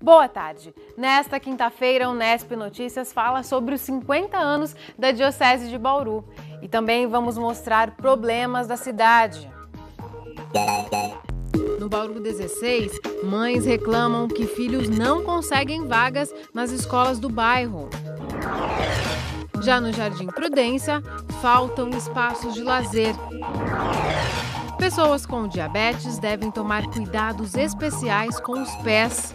Boa tarde! Nesta quinta-feira, o Unesp Notícias fala sobre os 50 anos da Diocese de Bauru e também vamos mostrar problemas da cidade. No Bauru 16, mães reclamam que filhos não conseguem vagas nas escolas do bairro. Já no Jardim Prudência, faltam espaços de lazer. Pessoas com diabetes devem tomar cuidados especiais com os pés.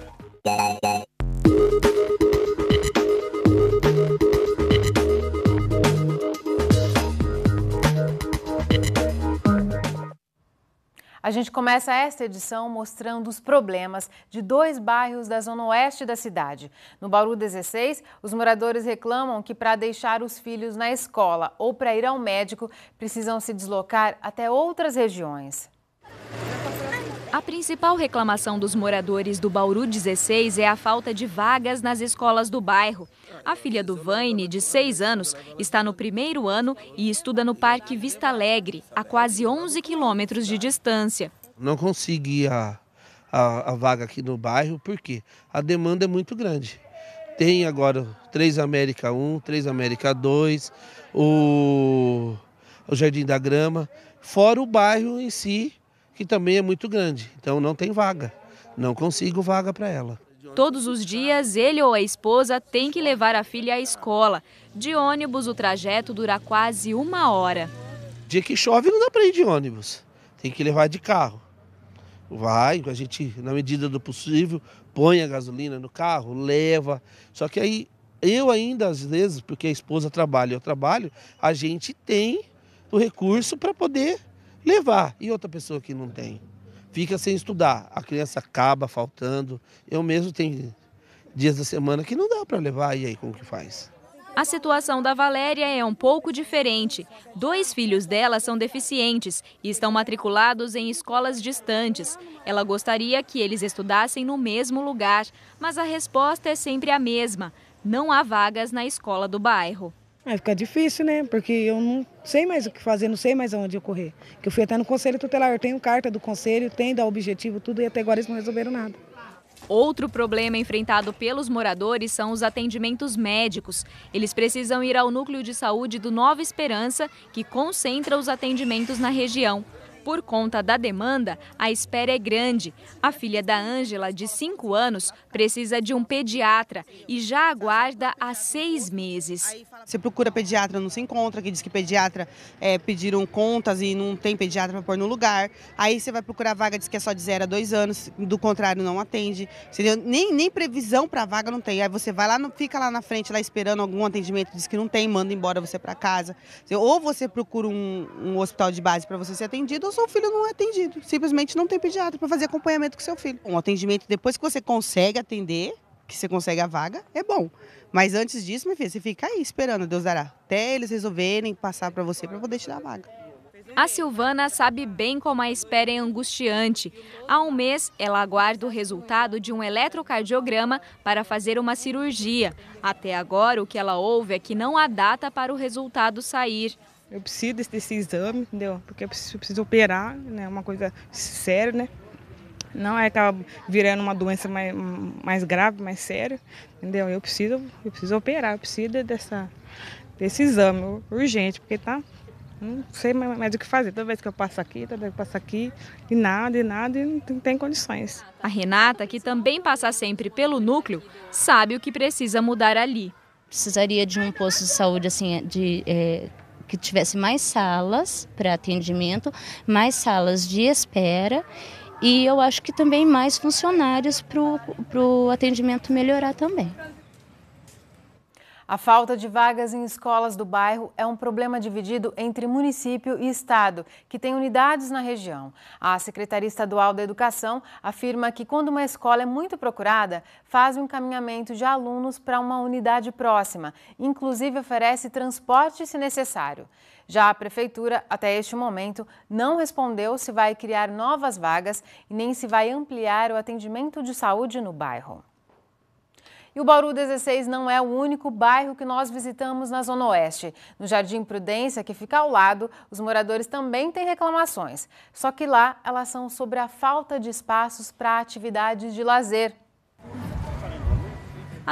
A gente começa esta edição mostrando os problemas de dois bairros da zona oeste da cidade. No Bauru 16, os moradores reclamam que para deixar os filhos na escola ou para ir ao médico, precisam se deslocar até outras regiões. A principal reclamação dos moradores do Bauru 16 é a falta de vagas nas escolas do bairro. A filha do Vaine, de 6 anos, está no primeiro ano e estuda no Parque Vista Alegre, a quase 11 quilômetros de distância. Não conseguia a, a vaga aqui no bairro porque a demanda é muito grande. Tem agora 3 América 1, 3 América 2, o, o Jardim da Grama, fora o bairro em si, também é muito grande, então não tem vaga. Não consigo vaga para ela. Todos os dias, ele ou a esposa tem que levar a filha à escola. De ônibus, o trajeto dura quase uma hora. Dia que chove, não dá para ir de ônibus. Tem que levar de carro. Vai, a gente, na medida do possível, põe a gasolina no carro, leva. Só que aí, eu ainda, às vezes, porque a esposa trabalha e eu trabalho, a gente tem o recurso para poder levar. E outra pessoa que não tem? Fica sem estudar. A criança acaba faltando. Eu mesmo tenho dias da semana que não dá para levar. E aí, como que faz? A situação da Valéria é um pouco diferente. Dois filhos dela são deficientes e estão matriculados em escolas distantes. Ela gostaria que eles estudassem no mesmo lugar, mas a resposta é sempre a mesma: não há vagas na escola do bairro. Aí fica difícil, né? Porque eu não sei mais o que fazer, não sei mais aonde ocorrer Que eu fui até no conselho tutelar, eu tenho carta do conselho, tenho da objetivo, tudo, e até agora eles não resolveram nada. Outro problema enfrentado pelos moradores são os atendimentos médicos. Eles precisam ir ao núcleo de saúde do Nova Esperança, que concentra os atendimentos na região. Por conta da demanda, a espera é grande. A filha da Ângela, de 5 anos, precisa de um pediatra e já aguarda há seis meses. Você procura pediatra, não se encontra, que diz que pediatra é, pediram contas e não tem pediatra para pôr no lugar. Aí você vai procurar vaga, diz que é só de 0 a 2 anos, do contrário não atende. Entendeu? Nem, nem previsão para vaga não tem. Aí você vai lá, não, fica lá na frente, lá esperando algum atendimento, diz que não tem, manda embora você para casa. Ou você procura um, um hospital de base para você ser atendido, seu filho não é atendido. Simplesmente não tem pediatra para fazer acompanhamento com seu filho. Um atendimento depois que você consegue atender, que você consegue a vaga, é bom. Mas antes disso, minha filha, você fica aí esperando, Deus dará. Até eles resolverem passar para você para poder te dar a vaga. A Silvana sabe bem como a espera é angustiante. Há um mês, ela aguarda o resultado de um eletrocardiograma para fazer uma cirurgia. Até agora, o que ela ouve é que não há data para o resultado sair. Eu preciso desse, desse exame, entendeu? Porque eu preciso, preciso operar, né? Uma coisa séria, né? Não é acaba virando uma doença mais, mais grave, mais séria, entendeu? Eu preciso, eu preciso operar, eu preciso dessa, desse exame urgente, porque tá não sei mais, mais, o que fazer. Toda vez que eu passo aqui, toda vez que eu passo aqui, e nada, e nada, e não tem, tem condições. A Renata, que também passa sempre pelo núcleo, sabe o que precisa mudar ali. Precisaria de um posto de saúde, assim, de é, que tivesse mais salas para atendimento, mais salas de espera e eu acho que também mais funcionários para o atendimento melhorar também. A falta de vagas em escolas do bairro é um problema dividido entre município e estado, que tem unidades na região. A Secretaria Estadual da Educação afirma que quando uma escola é muito procurada, faz o um encaminhamento de alunos para uma unidade próxima, inclusive oferece transporte se necessário. Já a prefeitura, até este momento, não respondeu se vai criar novas vagas e nem se vai ampliar o atendimento de saúde no bairro. E o Bauru 16 não é o único bairro que nós visitamos na Zona Oeste. No Jardim Prudência, que fica ao lado, os moradores também têm reclamações. Só que lá elas são sobre a falta de espaços para atividades de lazer.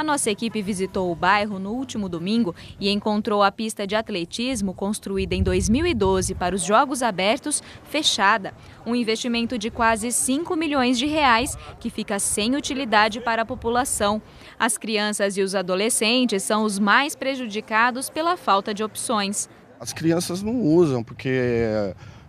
A nossa equipe visitou o bairro no último domingo e encontrou a pista de atletismo construída em 2012 para os Jogos Abertos fechada. Um investimento de quase 5 milhões de reais que fica sem utilidade para a população. As crianças e os adolescentes são os mais prejudicados pela falta de opções. As crianças não usam porque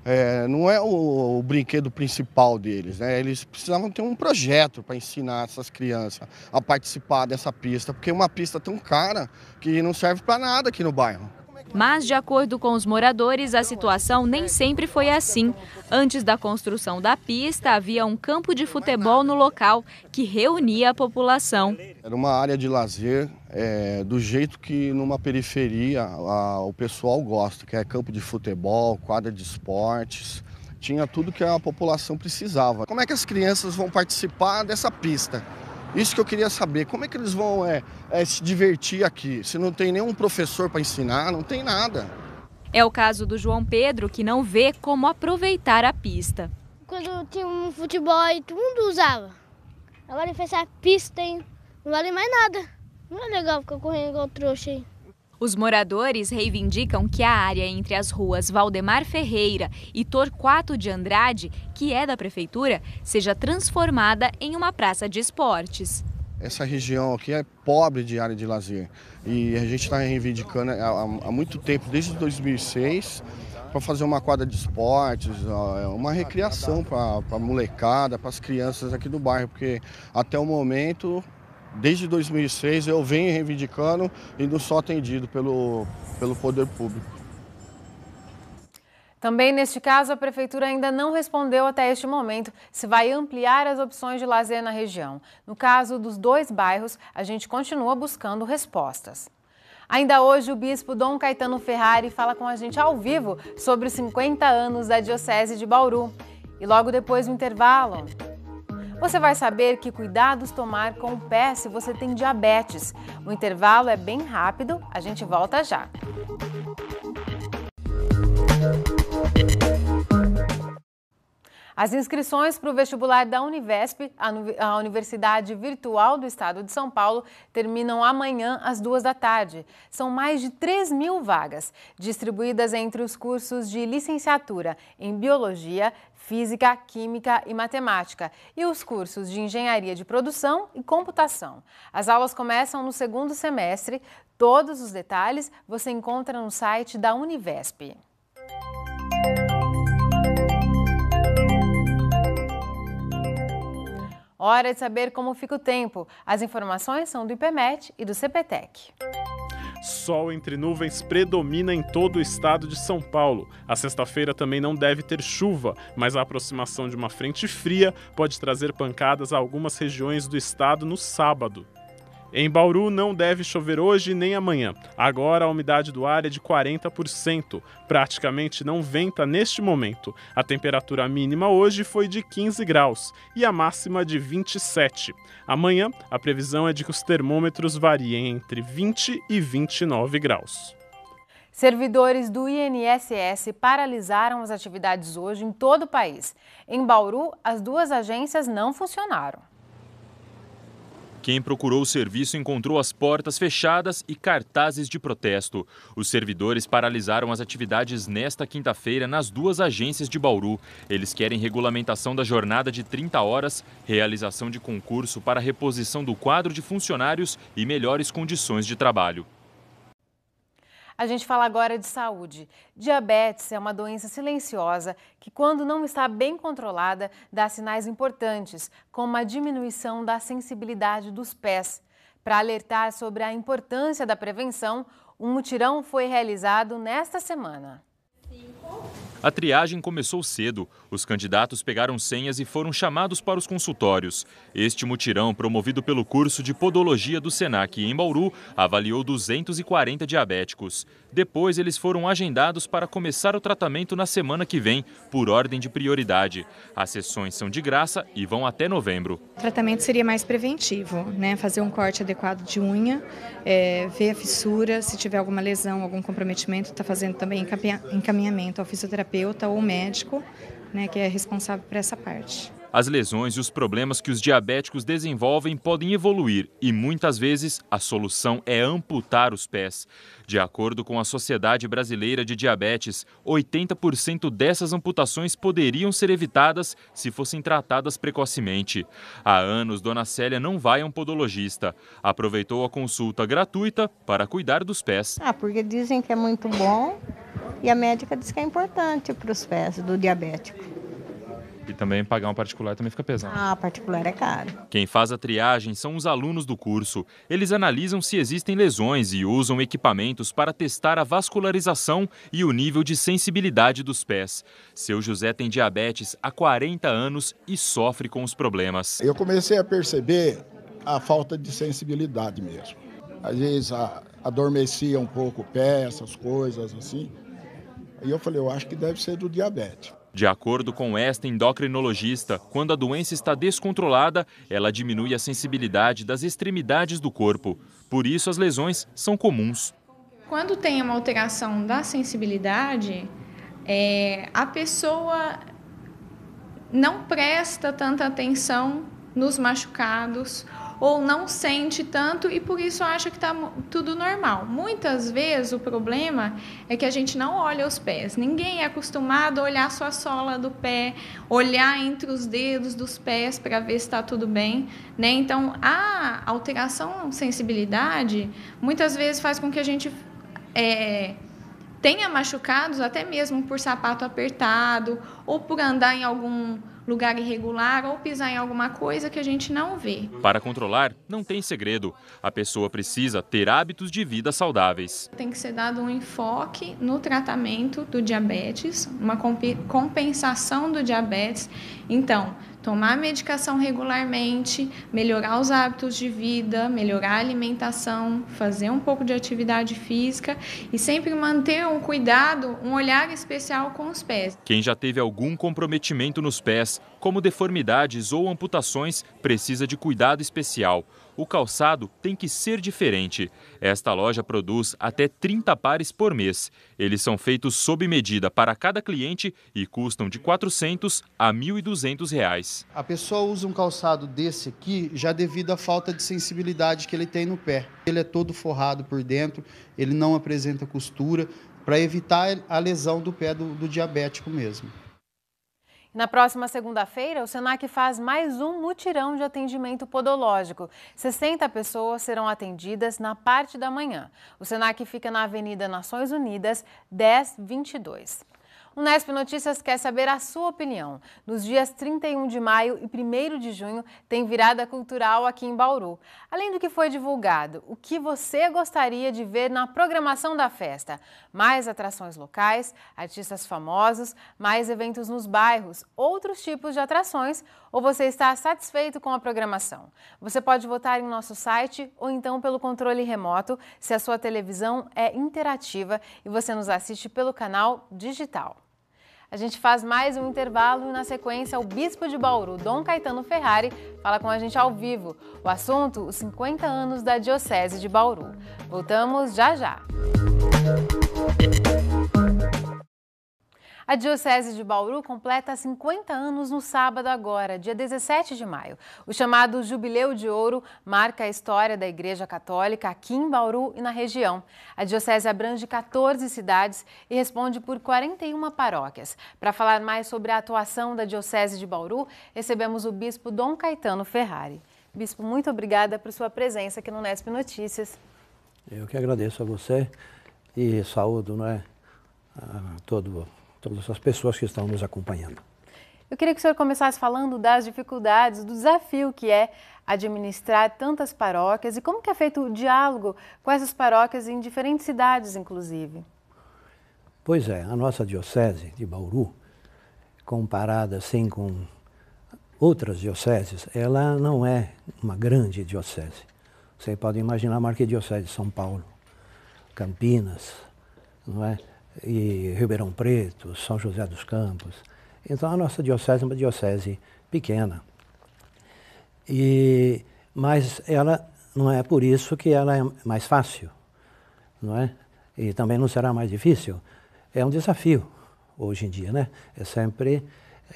é, não é o, o, brinquedo principal deles, né? Eles precisavam ter um projeto para ensinar essas crianças a participar dessa pista, porque é uma pista tão cara que não serve para nada aqui no bairro. Mas, de acordo com os moradores, a situação nem sempre foi assim. Antes da construção da pista, havia um campo de futebol no local que reunia a população. Era uma área de lazer é, do jeito que numa periferia a, o pessoal gosta, que é campo de futebol, quadra de esportes. Tinha tudo que a população precisava. Como é que as crianças vão participar dessa pista? Isso que eu queria saber, como é que eles vão é, é, se divertir aqui? Se não tem nenhum professor para ensinar, não tem nada. É o caso do João Pedro, que não vê como aproveitar a pista. Quando tinha um futebol todo mundo usava. Agora fez a pista, hein? Não vale mais nada. Não é legal ficar correndo igual trouxa aí. Os moradores reivindicam que a área entre as ruas Valdemar Ferreira e Torquato de Andrade, que é da prefeitura, seja transformada em uma praça de esportes. Essa região aqui é pobre de área de lazer e a gente está reivindicando é, há muito tempo, desde 2006, para fazer uma quadra de esportes, é uma recreação para a molecada, para as crianças aqui do bairro, porque até o momento desde 2006 eu venho reivindicando e não sou atendido pelo, pelo poder público. Também neste caso, a Prefeitura ainda não respondeu até este momento se vai ampliar as opções de lazer na região. No caso dos dois bairros, a gente continua buscando respostas. Ainda hoje, o bispo Dom Caetano Ferrari fala com a gente ao vivo sobre os 50 anos da Diocese de Bauru. E logo depois do intervalo. Você vai saber que cuidados tomar com o pé se você tem diabetes. O intervalo é bem rápido, a gente volta já. Música as inscrições para o vestibular da Univesp, a Universidade Virtual do Estado de São Paulo, terminam amanhã às duas da tarde. São mais de 3 mil vagas, distribuídas entre os cursos de licenciatura em Biologia, Física, Química e Matemática e os cursos de Engenharia de Produção e Computação. As aulas começam no segundo semestre. Todos os detalhes você encontra no site da Univesp. Hora de saber como fica o tempo. As informações são do IPMET e do CPTEC. Sol entre nuvens predomina em todo o estado de São Paulo. A sexta-feira também não deve ter chuva, mas a aproximação de uma frente fria pode trazer pancadas a algumas regiões do estado no sábado. Em Bauru não deve chover hoje nem amanhã. Agora a umidade do ar é de 40%. Praticamente não venta neste momento. A temperatura mínima hoje foi de 15 graus e a máxima de 27. Amanhã a previsão é de que os termômetros variem entre 20 e 29 graus. Servidores do INSS paralisaram as atividades hoje em todo o país. Em Bauru, as duas agências não funcionaram. Quem procurou o serviço encontrou as portas fechadas e cartazes de protesto. Os servidores paralisaram as atividades nesta quinta-feira nas duas agências de Bauru. Eles querem regulamentação da jornada de 30 horas, realização de concurso para reposição do quadro de funcionários e melhores condições de trabalho. A gente fala agora de saúde. Diabetes é uma doença silenciosa que, quando não está bem controlada, dá sinais importantes, como a diminuição da sensibilidade dos pés. Para alertar sobre a importância da prevenção, um mutirão foi realizado nesta semana. A triagem começou cedo. Os candidatos pegaram senhas e foram chamados para os consultórios. Este mutirão, promovido pelo curso de Podologia do SENAC em Bauru, avaliou 240 diabéticos. Depois, eles foram agendados para começar o tratamento na semana que vem, por ordem de prioridade. As sessões são de graça e vão até novembro. O tratamento seria mais preventivo, né? Fazer um corte adequado de unha, é, ver a fissura, se tiver alguma lesão, algum comprometimento, está fazendo também encaminhamento ao fisioterapeuta terapeuta ou médico né, que é responsável por essa parte. As lesões e os problemas que os diabéticos desenvolvem podem evoluir e muitas vezes a solução é amputar os pés. De acordo com a Sociedade Brasileira de Diabetes, 80% dessas amputações poderiam ser evitadas se fossem tratadas precocemente. Há anos, Dona Célia não vai a um podologista. Aproveitou a consulta gratuita para cuidar dos pés. Ah, porque dizem que é muito bom e a médica diz que é importante para os pés do diabético. E também pagar um particular também fica pesado. Ah, particular é caro. Quem faz a triagem são os alunos do curso. Eles analisam se existem lesões e usam equipamentos para testar a vascularização e o nível de sensibilidade dos pés. Seu José tem diabetes há 40 anos e sofre com os problemas. Eu comecei a perceber a falta de sensibilidade mesmo. Às vezes a, adormecia um pouco o pé, essas coisas assim. E eu falei, eu acho que deve ser do diabetes. De acordo com esta endocrinologista, quando a doença está descontrolada, ela diminui a sensibilidade das extremidades do corpo. Por isso, as lesões são comuns. Quando tem uma alteração da sensibilidade, é, a pessoa não presta tanta atenção nos machucados ou não sente tanto e por isso acha que está tudo normal. Muitas vezes o problema é que a gente não olha os pés. Ninguém é acostumado a olhar só a sola do pé, olhar entre os dedos dos pés para ver se está tudo bem. Né? Então, a alteração sensibilidade muitas vezes faz com que a gente. É, tenha machucados até mesmo por sapato apertado ou por andar em algum lugar irregular ou pisar em alguma coisa que a gente não vê. Para controlar, não tem segredo. A pessoa precisa ter hábitos de vida saudáveis. Tem que ser dado um enfoque no tratamento do diabetes, uma compensação do diabetes. Então, tomar medicação regularmente, melhorar os hábitos de vida, melhorar a alimentação, fazer um pouco de atividade física e sempre manter um cuidado, um olhar especial com os pés. Quem já teve algum comprometimento nos pés, como deformidades ou amputações, precisa de cuidado especial o calçado tem que ser diferente. Esta loja produz até 30 pares por mês. Eles são feitos sob medida para cada cliente e custam de 400 a 1.200 reais. A pessoa usa um calçado desse aqui já devido à falta de sensibilidade que ele tem no pé. Ele é todo forrado por dentro, ele não apresenta costura para evitar a lesão do pé do, do diabético mesmo. Na próxima segunda-feira, o SENAC faz mais um mutirão de atendimento podológico. 60 pessoas serão atendidas na parte da manhã. O SENAC fica na Avenida Nações Unidas, 1022. O Nesp Notícias quer saber a sua opinião. Nos dias 31 de maio e 1 de junho tem virada cultural aqui em Bauru. Além do que foi divulgado, o que você gostaria de ver na programação da festa? Mais atrações locais, artistas famosos, mais eventos nos bairros, outros tipos de atrações ou você está satisfeito com a programação? Você pode votar em nosso site ou então pelo controle remoto se a sua televisão é interativa e você nos assiste pelo canal digital. A gente faz mais um intervalo e na sequência o bispo de Bauru, Dom Caetano Ferrari, fala com a gente ao vivo. O assunto, os 50 anos da Diocese de Bauru. Voltamos já já. Música a Diocese de Bauru completa 50 anos no sábado agora, dia 17 de maio. O chamado Jubileu de Ouro marca a história da Igreja Católica aqui em Bauru e na região. A Diocese abrange 14 cidades e responde por 41 paróquias. Para falar mais sobre a atuação da Diocese de Bauru, recebemos o Bispo Dom Caetano Ferrari. Bispo, muito obrigada por sua presença aqui no Nesp Notícias. Eu que agradeço a você e saúdo, não é? A todo todas as pessoas que estão nos acompanhando. Eu queria que o senhor começasse falando das dificuldades, do desafio que é administrar tantas paróquias e como que é feito o diálogo com essas paróquias em diferentes cidades, inclusive. Pois é, a nossa diocese de Bauru, comparada assim com outras dioceses, ela não é uma grande diocese. Você pode imaginar uma arquidiocese de São Paulo, Campinas, não é? e Ribeirão Preto, São José dos Campos. Então a nossa diocese é uma diocese pequena. E, mas ela não é por isso que ela é mais fácil, não é? E também não será mais difícil. É um desafio hoje em dia, né? É sempre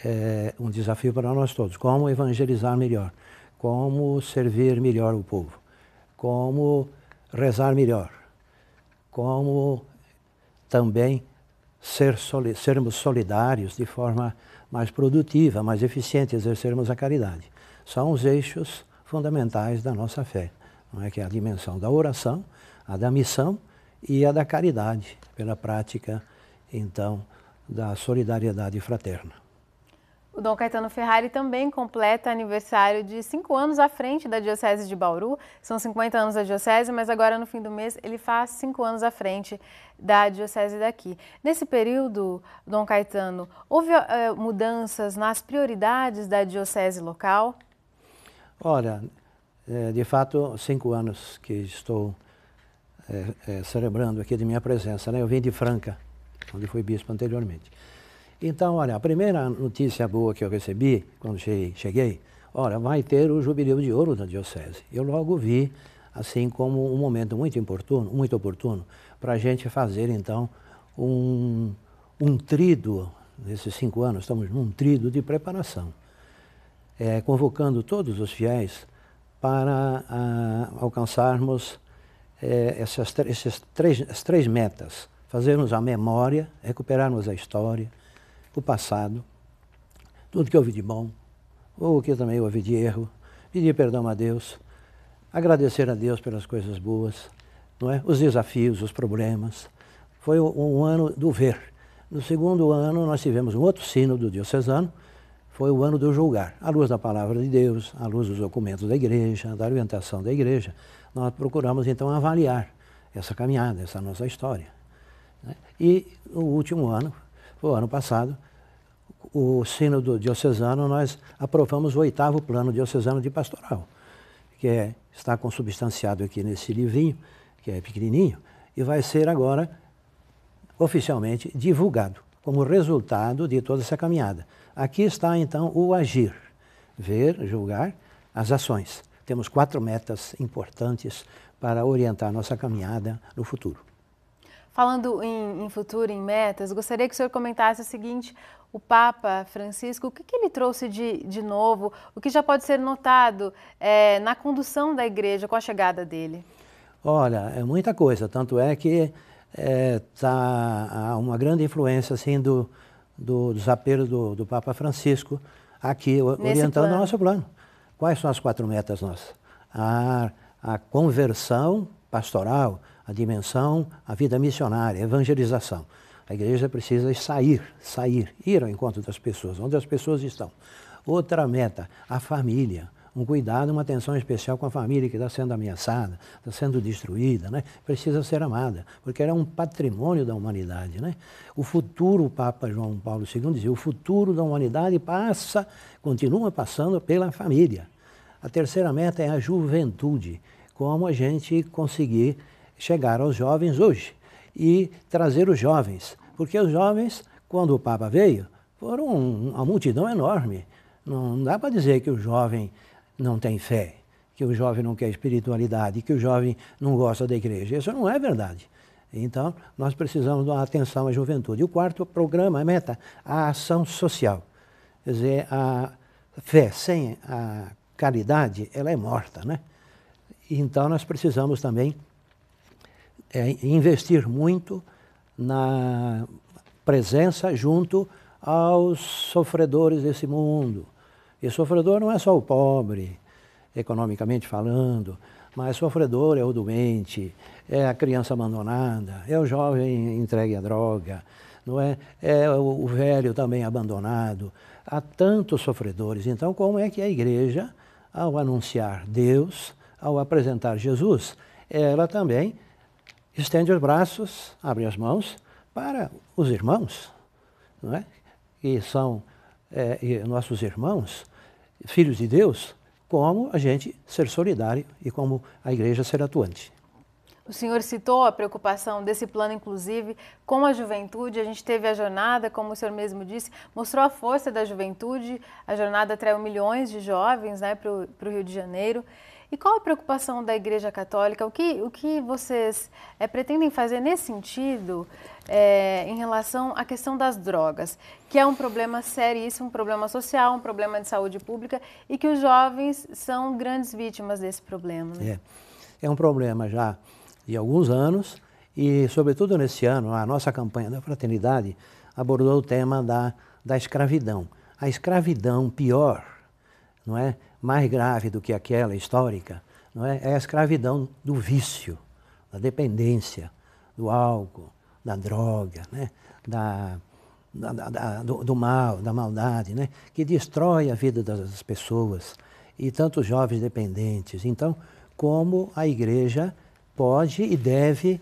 é, um desafio para nós todos. Como evangelizar melhor, como servir melhor o povo, como rezar melhor, como também ser soli sermos solidários de forma mais produtiva, mais eficiente, exercermos a caridade. São os eixos fundamentais da nossa fé, não é que é a dimensão da oração, a da missão e a da caridade, pela prática então da solidariedade fraterna. O Dom Caetano Ferrari também completa aniversário de cinco anos à frente da Diocese de Bauru. São 50 anos da Diocese, mas agora no fim do mês ele faz cinco anos à frente da Diocese daqui. Nesse período, Dom Caetano, houve eh, mudanças nas prioridades da Diocese local? Olha, eh, de fato, cinco anos que estou é, é, celebrando aqui de minha presença. Né? Eu vim de Franca, onde fui bispo anteriormente. Então, olha, a primeira notícia boa que eu recebi quando cheguei, olha, vai ter o Jubileu de Ouro da Diocese. Eu logo vi, assim, como um momento muito oportuno, muito oportuno para a gente fazer, então, um, um trido, nesses cinco anos, estamos num trido de preparação, é, convocando todos os fiéis para a, alcançarmos é, essas, essas três, três metas. Fazermos a memória, recuperarmos a história, o passado, tudo que vi de bom, ou o que também vi de erro, pedir perdão a Deus, agradecer a Deus pelas coisas boas, não é? os desafios, os problemas. Foi um ano do ver. No segundo ano, nós tivemos um outro sino do diocesano, foi o ano do julgar. À luz da palavra de Deus, à luz dos documentos da igreja, da orientação da igreja, nós procuramos então avaliar essa caminhada, essa nossa história. Né? E o último ano o ano passado, o Sínodo Diocesano, nós aprovamos o oitavo plano diocesano de pastoral, que é, está consubstanciado aqui nesse livrinho, que é pequenininho, e vai ser agora oficialmente divulgado como resultado de toda essa caminhada. Aqui está então o agir, ver, julgar as ações. Temos quatro metas importantes para orientar nossa caminhada no futuro. Falando em, em, futuro, em metas, gostaria que o senhor comentasse o seguinte: o Papa Francisco, o que, que ele trouxe de, de, novo, o que já pode ser notado é, na condução da igreja com a chegada dele? Olha, é muita coisa, tanto é que é, tá, há uma grande influência assim, do, do, dos apelos do, do Papa Francisco aqui, Nesse orientando o nosso plano. Quais são as quatro metas nossas? A, a conversão pastoral, a dimensão, a vida missionária, a evangelização. A igreja precisa sair, sair, ir ao encontro das pessoas, onde as pessoas estão. Outra meta, a família. Um cuidado, uma atenção especial com a família que está sendo ameaçada, está sendo destruída, né? precisa ser amada, porque ela é um patrimônio da humanidade. Né? O futuro, o Papa João Paulo II dizia, o futuro da humanidade passa, continua passando pela família. A terceira meta é a juventude, como a gente conseguir chegar aos jovens hoje e trazer os jovens. Porque os jovens, quando o Papa veio, foram uma multidão enorme. Não dá para dizer que o jovem não tem fé, que o jovem não quer espiritualidade, que o jovem não gosta da igreja. Isso não é verdade. Então, nós precisamos dar atenção à juventude. o quarto programa, a meta, a ação social. Quer dizer, a fé sem a caridade, ela é morta, né? Então, nós precisamos também é investir muito na presença junto aos sofredores desse mundo. E sofredor não é só o pobre, economicamente falando, mas sofredor é o doente, é a criança abandonada, é o jovem entregue à droga, não é? É o velho também abandonado. Há tantos sofredores. Então, como é que a igreja, ao anunciar Deus, ao apresentar Jesus, ela também estende os braços, abre as mãos para os irmãos, não é? que são é, nossos irmãos, filhos de Deus, como a gente ser solidário e como a igreja ser atuante. O senhor citou a preocupação desse plano, inclusive, com a juventude. A gente teve a jornada, como o senhor mesmo disse, mostrou a força da juventude. A jornada atraiu milhões de jovens né, para o Rio de Janeiro. E qual a preocupação da Igreja Católica? O que, o que vocês é, pretendem fazer nesse sentido é, em relação à questão das drogas, que é um problema seríssimo, um problema social, um problema de saúde pública e que os jovens são grandes vítimas desse problema? Né? É. é um problema já de alguns anos e, sobretudo nesse ano, a nossa campanha da fraternidade abordou o tema da, da escravidão. A escravidão pior não é? mais grave do que aquela histórica não é? é a escravidão do vício, da dependência, do álcool, da droga, né? da, da, da do, do, mal, da maldade, né? que destrói a vida das pessoas e tantos jovens dependentes. Então, como a igreja pode e deve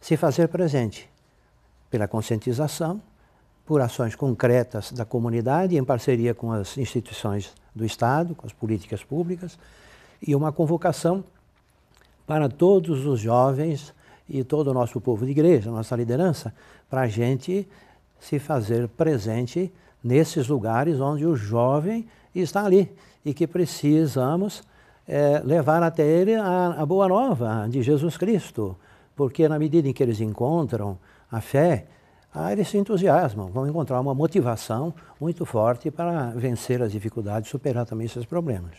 se fazer presente pela conscientização, por ações concretas da comunidade, em parceria com as instituições do Estado, com as políticas públicas, e uma convocação para todos os jovens e todo o nosso povo de igreja, nossa liderança, para a gente se fazer presente nesses lugares onde o jovem está ali e que precisamos é, levar até ele a, a boa nova de Jesus Cristo, porque na medida em que eles encontram a fé, ah, eles se entusiasmam, vão encontrar uma motivação muito forte para vencer as dificuldades, superar também esses problemas.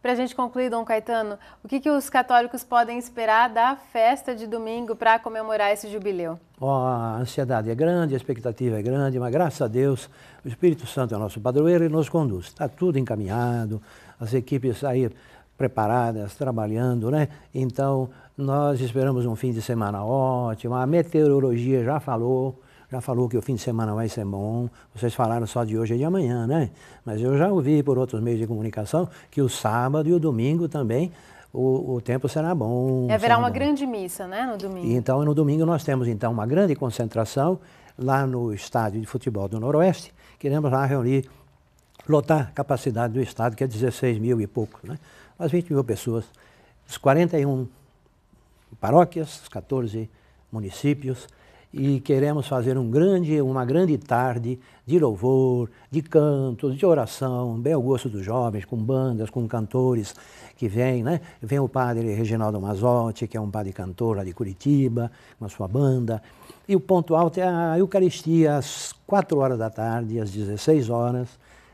Para a gente concluir, Dom Caetano, o que, que os católicos podem esperar da festa de domingo para comemorar esse jubileu? Oh, a ansiedade é grande, a expectativa é grande, mas graças a Deus o Espírito Santo é nosso padroeiro e nos conduz. Está tudo encaminhado, as equipes aí preparadas, trabalhando, né? Então, nós esperamos um fim de semana ótimo. A meteorologia já falou, já falou que o fim de semana vai ser bom. Vocês falaram só de hoje e de amanhã, né? Mas eu já ouvi por outros meios de comunicação que o sábado e o domingo também o, o, tempo será bom. E haverá uma bom. grande missa, né, no domingo? Então, no domingo nós temos então uma grande concentração lá no estádio de futebol do Noroeste. Queremos lá reunir, lotar a capacidade do estádio, que é 16 mil e pouco, né? Umas 20 mil pessoas. Os 41 paróquias, 14 municípios, e queremos fazer um grande, uma grande tarde de louvor, de cantos, de oração, bem ao gosto dos jovens, com bandas, com cantores que vêm, né? Vem o padre Reginaldo Mazotti, que é um padre cantor lá de Curitiba, com a sua banda. E o ponto alto é a Eucaristia, às 4 horas da tarde, às 16 horas,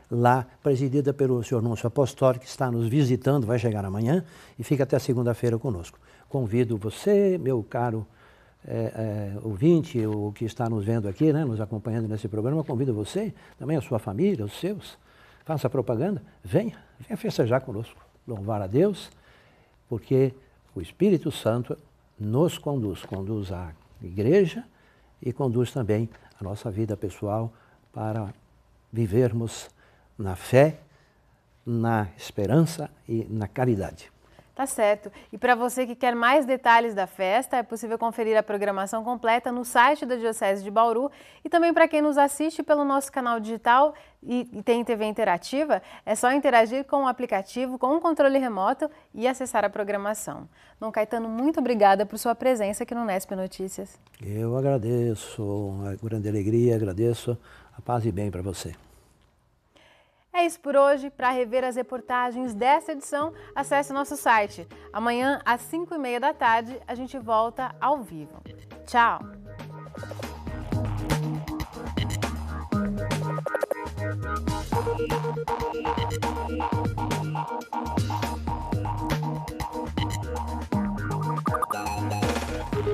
lá, presidida pelo senhor Núncio Apostólico, que está nos visitando, vai chegar amanhã e fica até segunda-feira conosco. Convido você, meu caro é, é, ouvinte, o que está nos vendo aqui, né, nos acompanhando nesse programa, convido você, também a sua família, os seus, faça propaganda, venha, venha festejar conosco, louvar a Deus, porque o Espírito Santo nos conduz, conduz a igreja e conduz também a nossa vida pessoal para vivermos na fé, na esperança e na caridade. Tá certo. E para você que quer mais detalhes da festa, é possível conferir a programação completa no site da Diocese de Bauru e também para quem nos assiste pelo nosso canal digital e, e, tem TV interativa, é só interagir com o aplicativo, com o controle remoto e acessar a programação. Dom Caetano, muito obrigada por sua presença aqui no Nesp Notícias. Eu agradeço, uma é grande alegria, agradeço. A paz e bem para você. É isso por hoje. Para rever as reportagens desta edição, acesse nosso site. Amanhã, às 5 e meia da tarde, a gente volta ao vivo. Tchau!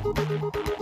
Thank you.